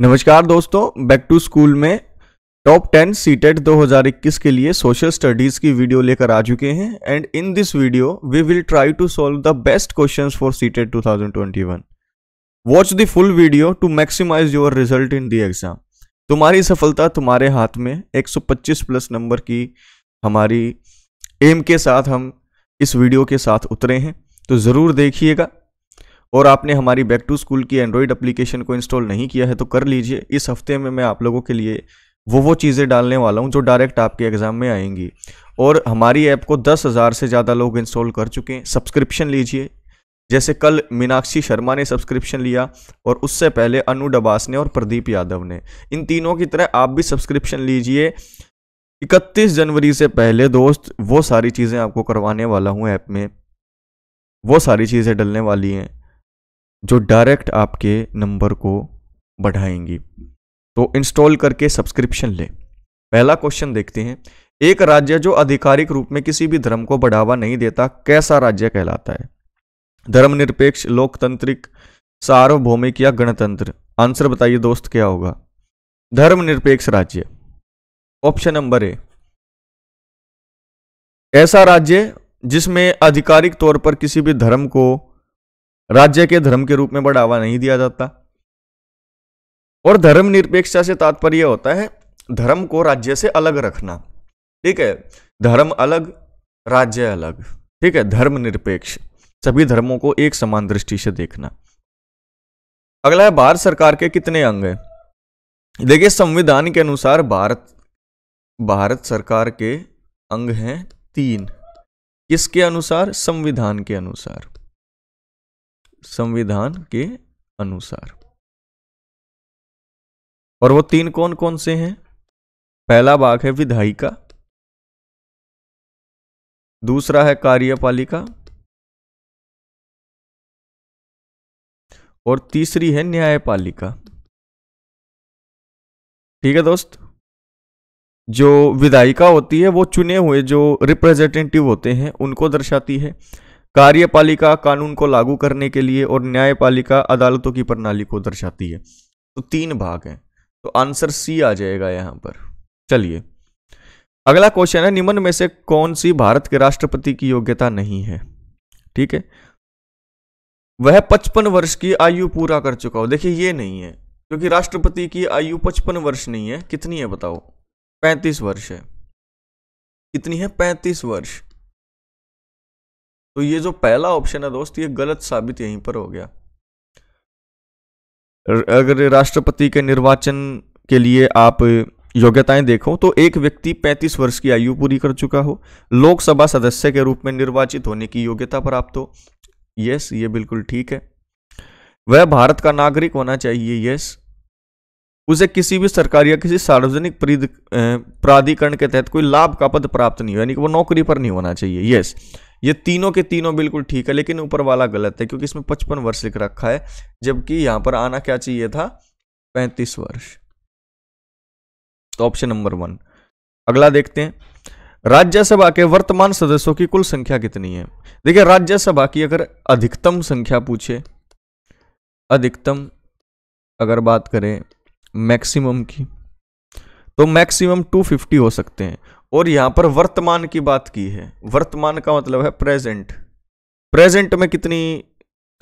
नमस्कार दोस्तों back to school में टॉप टेन सीटेट 2021 के लिए सोशल स्टडीज़ की वीडियो लेकर आ चुके हैं and in this video we will try to solve the best questions for CTET 2021 watch the full video to maximize your result in the exam तुम्हारी सफलता तुम्हारे हाथ में 125 प्लस नंबर की हमारी एम के साथ हम इस वीडियो के साथ उतरे हैं तो ज़रूर देखिएगा और आपने हमारी बैक टू स्कूल की एंड्रॉयड अप्लीकेशन को इंस्टॉल नहीं किया है तो कर लीजिए इस हफ्ते में मैं आप लोगों के लिए वो वो चीज़ें डालने वाला हूँ जो डायरेक्ट आपके एग्ज़ाम में आएंगी और हमारी ऐप को दस हज़ार से ज़्यादा लोग इंस्टॉल कर चुके हैं सब्सक्रिप्शन लीजिए जैसे कल मीनाक्षी शर्मा ने सब्सक्रिप्शन लिया और उससे पहले अनु डबास ने और प्रदीप यादव ने इन तीनों की तरह आप भी सब्सक्रिप्शन लीजिए 31 जनवरी से पहले दोस्त वो सारी चीज़ें आपको करवाने वाला हूँ ऐप में वो सारी चीज़ें डलने वाली हैं जो डायरेक्ट आपके नंबर को बढ़ाएंगी तो इंस्टॉल करके सब्सक्रिप्शन ले पहला क्वेश्चन देखते हैं एक राज्य जो आधिकारिक रूप में किसी भी धर्म को बढ़ावा नहीं देता कैसा राज्य कहलाता है धर्मनिरपेक्ष लोकतंत्रिक सार्वभौमिक या गणतंत्र आंसर बताइए दोस्त क्या होगा धर्मनिरपेक्ष राज्य ऑप्शन नंबर ए ऐसा राज्य जिसमें आधिकारिक तौर पर किसी भी धर्म को राज्य के धर्म के रूप में बढ़ावा नहीं दिया जाता और धर्म निरपेक्षता से तात्पर्य होता है धर्म को राज्य से अलग रखना ठीक है धर्म अलग राज्य अलग ठीक है धर्म निरपेक्ष सभी धर्मों को एक समान दृष्टि से देखना अगला है भारत सरकार के कितने अंग हैं देखिए संविधान के अनुसार भारत भारत सरकार के अंग हैं तीन किसके अनुसार संविधान के अनुसार संविधान के अनुसार और वो तीन कौन कौन से हैं पहला भाग है विधायिका दूसरा है कार्यपालिका और तीसरी है न्यायपालिका ठीक है दोस्त जो विधायिका होती है वो चुने हुए जो रिप्रेजेंटेटिव होते हैं उनको दर्शाती है कार्यपालिका कानून को लागू करने के लिए और न्यायपालिका अदालतों की प्रणाली को दर्शाती है तो तीन भाग हैं तो आंसर सी आ जाएगा यहाँ पर चलिए अगला क्वेश्चन है निम्न में से कौन सी भारत के राष्ट्रपति की योग्यता नहीं है ठीक है वह पचपन वर्ष की आयु पूरा कर चुका हो देखिए ये नहीं है क्योंकि राष्ट्रपति की आयु पचपन वर्ष नहीं है कितनी है बताओ पैंतीस वर्ष है कितनी है पैंतीस वर्ष तो ये जो पहला ऑप्शन है दोस्त ये गलत साबित यहीं पर हो गया अगर राष्ट्रपति के निर्वाचन के लिए आप योग्यताएं देखो तो एक व्यक्ति 35 वर्ष की आयु पूरी कर चुका हो लोकसभा सदस्य के रूप में निर्वाचित होने की योग्यता प्राप्त हो यस ये बिल्कुल ठीक है वह भारत का नागरिक होना चाहिए यस उसे किसी भी सरकार या किसी सार्वजनिक प्राधिकरण के तहत कोई लाभ का पद प्राप्त नहीं हो यानी कि वो नौकरी पर नहीं होना चाहिए यस ये तीनों के तीनों बिल्कुल ठीक है लेकिन ऊपर वाला गलत है क्योंकि इसमें पचपन वर्ष लिख रखा है जबकि यहां पर आना क्या चाहिए था पैंतीस वर्ष तो ऑप्शन नंबर वन अगला देखते हैं राज्यसभा के वर्तमान सदस्यों की कुल संख्या कितनी है देखिए राज्यसभा की अगर अधिकतम संख्या पूछे अधिकतम अगर बात करें मैक्सिमम की तो मैक्सिमम 250 हो सकते हैं और यहां पर वर्तमान की बात की है वर्तमान का मतलब है प्रेजेंट प्रेजेंट में कितनी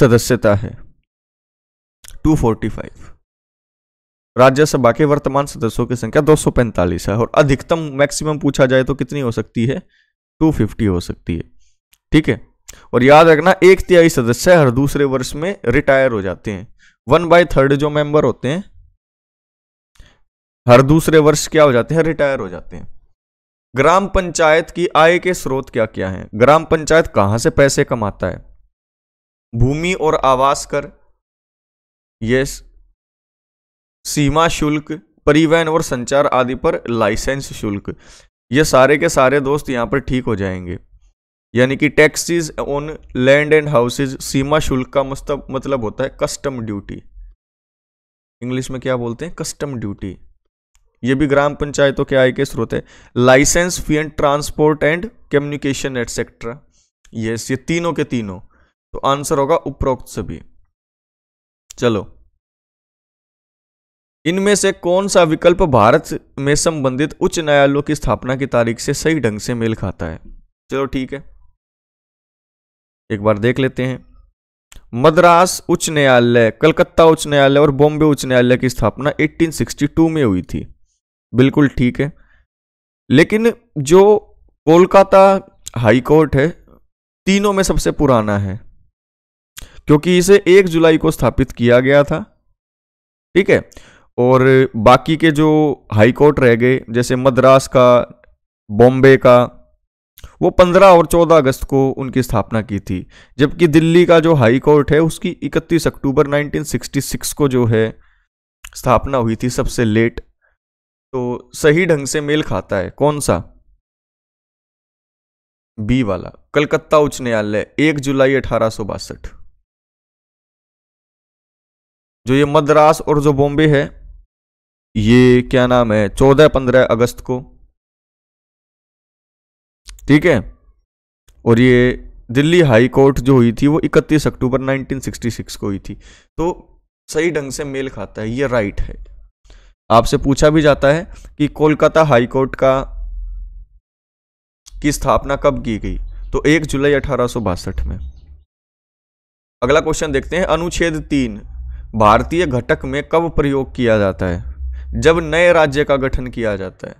सदस्यता है 245 राज्यसभा के वर्तमान सदस्यों की संख्या 245 है और अधिकतम मैक्सिमम पूछा जाए तो कितनी हो सकती है 250 हो सकती है ठीक है और याद रखना एक तिहाई सदस्य हर दूसरे वर्ष में रिटायर हो जाते हैं वन बाई थर्ड जो मेंबर होते हैं हर दूसरे वर्ष क्या हो जाते हैं रिटायर हो जाते हैं ग्राम पंचायत की आय के स्रोत क्या क्या हैं ग्राम पंचायत कहां से पैसे कमाता है भूमि और आवास कर यस सीमा शुल्क परिवहन और संचार आदि पर लाइसेंस शुल्क ये सारे के सारे दोस्त यहाँ पर ठीक हो जाएंगे यानी कि taxes on land and houses सीमा शुल्क का मतलब होता है कस्टम ड्यूटी इंग्लिश में क्या बोलते हैं कस्टम ड्यूटी ये भी ग्राम पंचायतों के आय के स्रोत है license fee and transport and communication etcetera yes ये तीनों के तीनों तो आंसर होगा उपरोक्त सभी चलो इनमें से कौन सा विकल्प भारत में संबंधित उच्च न्यायालयों की स्थापना की तारीख से सही ढंग से मेल खाता है चलो ठीक है एक बार देख लेते हैं मद्रास उच्च न्यायालय कलकत्ता उच्च न्यायालय और बॉम्बे उच्च न्यायालय की स्थापना 1862 में हुई थी बिल्कुल ठीक है लेकिन जो कोलकाता हाई कोर्ट है तीनों में सबसे पुराना है क्योंकि इसे एक जुलाई को स्थापित किया गया था ठीक है और बाकी के जो हाई कोर्ट रह गए जैसे मद्रास का बॉम्बे का वो 15 और 14 अगस्त को उनकी स्थापना की थी जबकि दिल्ली का जो हाई कोर्ट है उसकी 31 अक्टूबर 1966 को जो है स्थापना हुई थी सबसे लेट तो सही ढंग से मेल खाता है कौन सा बी वाला कलकत्ता उच्च न्यायालय एक जुलाई अठारह जो ये मद्रास और जो बॉम्बे है ये क्या नाम है चौदह पंद्रह अगस्त को ठीक है और ये दिल्ली हाई कोर्ट जो हुई थी वो 31 अक्टूबर 1966 को हुई थी तो सही ढंग से मेल खाता है ये राइट है आपसे पूछा भी जाता है कि कोलकाता हाईकोर्ट का की स्थापना कब की गई तो एक जुलाई अठारह में अगला क्वेश्चन देखते हैं अनुच्छेद तीन भारतीय घटक में कब प्रयोग किया जाता है जब नए राज्य का गठन किया जाता है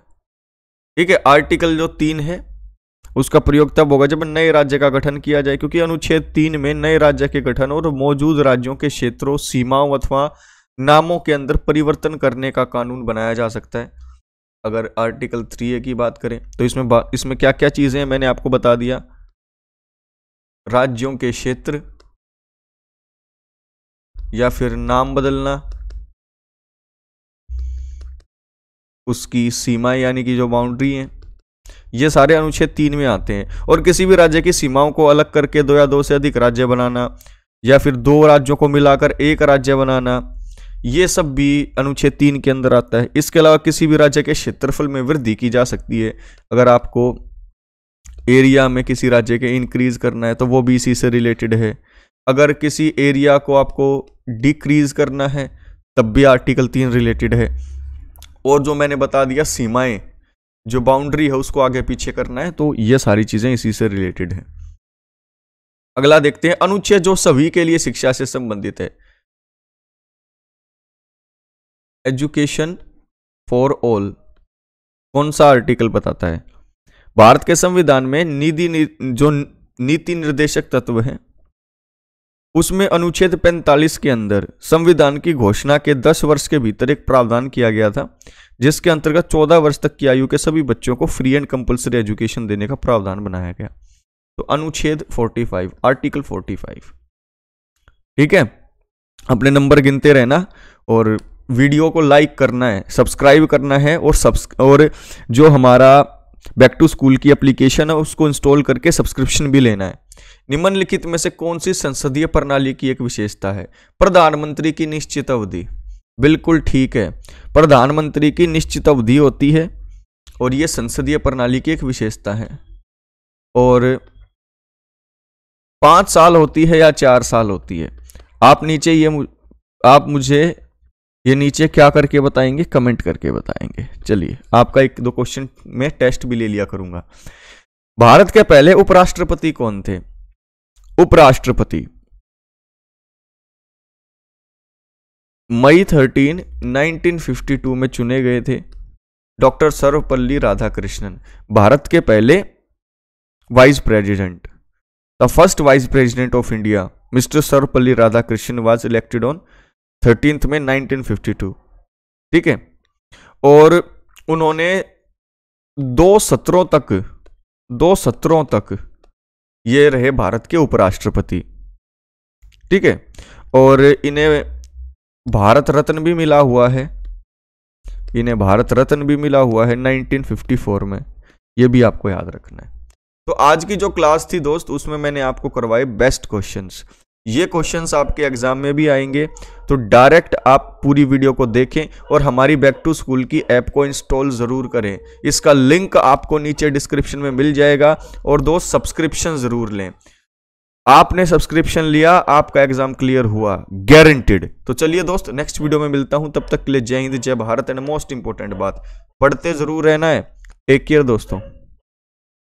ठीक है आर्टिकल जो तीन है उसका प्रयोग तब होगा जब नए राज्य का गठन किया जाए क्योंकि अनुच्छेद तीन में नए राज्य के गठन और मौजूद राज्यों के क्षेत्रों सीमाओं अथवा नामों के अंदर परिवर्तन करने का कानून बनाया जा सकता है अगर आर्टिकल थ्री ए की बात करें तो इसमें बा, इसमें क्या क्या चीज़ें हैं मैंने आपको बता दिया राज्यों के क्षेत्र या फिर नाम बदलना उसकी सीमाएं यानी कि जो बाउंड्री है ये सारे अनुच्छेद तीन में आते हैं और किसी भी राज्य की सीमाओं को अलग करके दो या दो से अधिक राज्य बनाना या फिर दो राज्यों को मिलाकर एक राज्य बनाना ये सब भी अनुच्छेद तीन के अंदर आता है इसके अलावा किसी भी राज्य के क्षेत्रफल में वृद्धि की जा सकती है अगर आपको एरिया में किसी राज्य के इंक्रीज़ करना है तो वो भी इसी से रिलेटेड है अगर किसी एरिया को आपको डिक्रीज़ करना है तब भी आर्टिकल तीन रिलेटेड है और जो मैंने बता दिया सीमाएं जो बाउंड्री है उसको आगे पीछे करना है तो ये सारी चीज़ें इसी से रिलेटेड हैं अगला देखते हैं अनुच्छेद जो सभी के लिए शिक्षा से संबंधित है एजुकेशन फॉर ऑल कौन सा आर्टिकल बताता है भारत के संविधान में निधि नि, जो नीति निर्देशक तत्व है उसमें अनुच्छेद 45 के अंदर संविधान की घोषणा के 10 वर्ष के भीतर एक प्रावधान किया गया था जिसके अंतर्गत 14 वर्ष तक की आयु के सभी बच्चों को फ्री एंड कंपलसरी एजुकेशन देने का प्रावधान बनाया गया तो अनुच्छेद 45 आर्टिकल 45 ठीक है अपने नंबर गिनते रहना और वीडियो को लाइक करना है सब्सक्राइब करना है और सब्स और जो हमारा बैक टू स्कूल की एप्लीकेशन है उसको इंस्टॉल करके सब्सक्रिप्शन भी लेना है निम्नलिखित में से कौन सी संसदीय प्रणाली की एक विशेषता है प्रधानमंत्री की निश्चित अवधि बिल्कुल ठीक है प्रधानमंत्री की निश्चित अवधि होती है और ये संसदीय प्रणाली की एक विशेषता है और पाँच साल होती है या चार साल होती है आप नीचे ये आप मुझे ये नीचे क्या करके बताएंगे कमेंट करके बताएंगे चलिए आपका एक दो क्वेश्चन में टेस्ट भी ले लिया करूंगा भारत के पहले उपराष्ट्रपति कौन थे उपराष्ट्रपति मई थर्टीन 1952 में चुने गए थे डॉक्टर सर्वपल्ली राधाकृष्णन भारत के पहले vice president the first vice president of India mister Sarvepalli Radhakrishnan was elected on thirteenth में 1952 ठीक है और उन्होंने दो सत्रों तक दो सत्रों तक ये रहे भारत के उपराष्ट्रपति ठीक है और इन्हें भारत रत्न भी मिला हुआ है इन्हें भारत रत्न भी मिला हुआ है 1954 में ये भी आपको याद रखना है तो आज की जो क्लास थी दोस्त उसमें मैंने आपको करवाए बेस्ट क्वेश्चंस ये क्वेश्चंस आपके एग्ज़ाम में भी आएंगे तो डायरेक्ट आप पूरी वीडियो को देखें और हमारी बैक टू स्कूल की ऐप को इंस्टॉल ज़रूर करें इसका लिंक आपको नीचे डिस्क्रिप्शन में मिल जाएगा और दो सब्सक्रिप्शन ज़रूर लें आपने सब्सक्रिप्शन लिया आपका एग्जाम क्लियर हुआ गारंटेड तो चलिए दोस्त नेक्स्ट वीडियो में मिलता हूं तब तक के लिए जय हिंद जय भारत एंड मोस्ट इंपॉर्टेंट बात पढ़ते ज़रूर रहना है टेक केयर दोस्तों